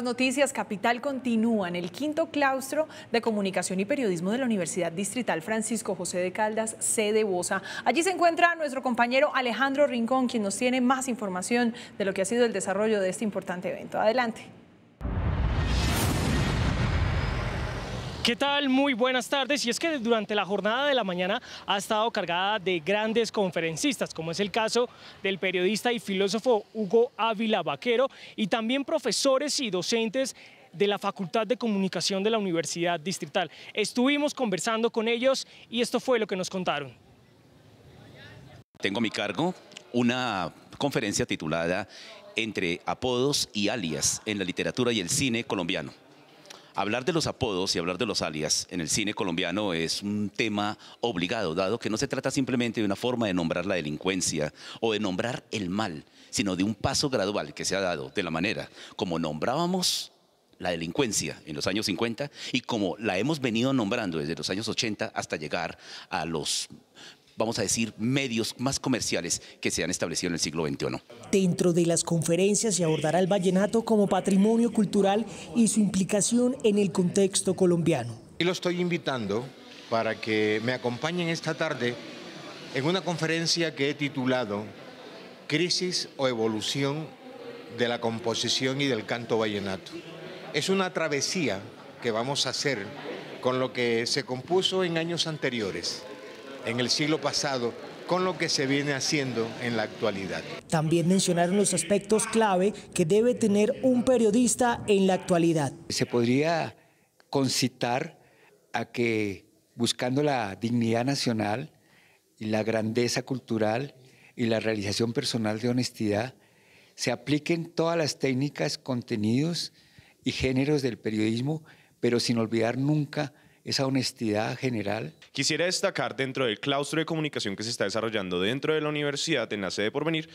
noticias, Capital continúa en el quinto claustro de comunicación y periodismo de la Universidad Distrital Francisco José de Caldas, sede Bosa. Allí se encuentra nuestro compañero Alejandro Rincón, quien nos tiene más información de lo que ha sido el desarrollo de este importante evento. Adelante. ¿Qué tal? Muy buenas tardes. Y es que durante la jornada de la mañana ha estado cargada de grandes conferencistas, como es el caso del periodista y filósofo Hugo Ávila Vaquero, y también profesores y docentes de la Facultad de Comunicación de la Universidad Distrital. Estuvimos conversando con ellos y esto fue lo que nos contaron. Tengo a mi cargo una conferencia titulada Entre apodos y alias en la literatura y el cine colombiano Hablar de los apodos y hablar de los alias en el cine colombiano es un tema obligado, dado que no se trata simplemente de una forma de nombrar la delincuencia o de nombrar el mal, sino de un paso gradual que se ha dado de la manera como nombrábamos la delincuencia en los años 50 y como la hemos venido nombrando desde los años 80 hasta llegar a los vamos a decir, medios más comerciales que se han establecido en el siglo XXI. Dentro de las conferencias se abordará el vallenato como patrimonio cultural y su implicación en el contexto colombiano. Y lo estoy invitando para que me acompañen esta tarde en una conferencia que he titulado Crisis o Evolución de la Composición y del Canto Vallenato. Es una travesía que vamos a hacer con lo que se compuso en años anteriores en el siglo pasado con lo que se viene haciendo en la actualidad. También mencionaron los aspectos clave que debe tener un periodista en la actualidad. Se podría concitar a que buscando la dignidad nacional la grandeza cultural y la realización personal de honestidad, se apliquen todas las técnicas, contenidos y géneros del periodismo, pero sin olvidar nunca esa honestidad general. Quisiera destacar dentro del claustro de comunicación que se está desarrollando dentro de la universidad, en la sede Porvenir,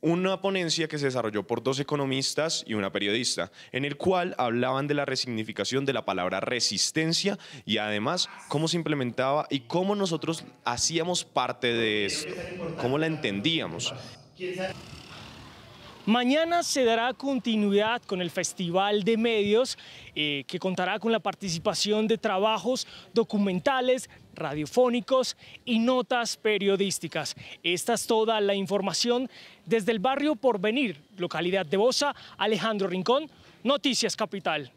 una ponencia que se desarrolló por dos economistas y una periodista, en el cual hablaban de la resignificación de la palabra resistencia y además cómo se implementaba y cómo nosotros hacíamos parte de esto, cómo la entendíamos. Mañana se dará continuidad con el Festival de Medios, eh, que contará con la participación de trabajos documentales, radiofónicos y notas periodísticas. Esta es toda la información desde el barrio Porvenir, localidad de Bosa, Alejandro Rincón, Noticias Capital.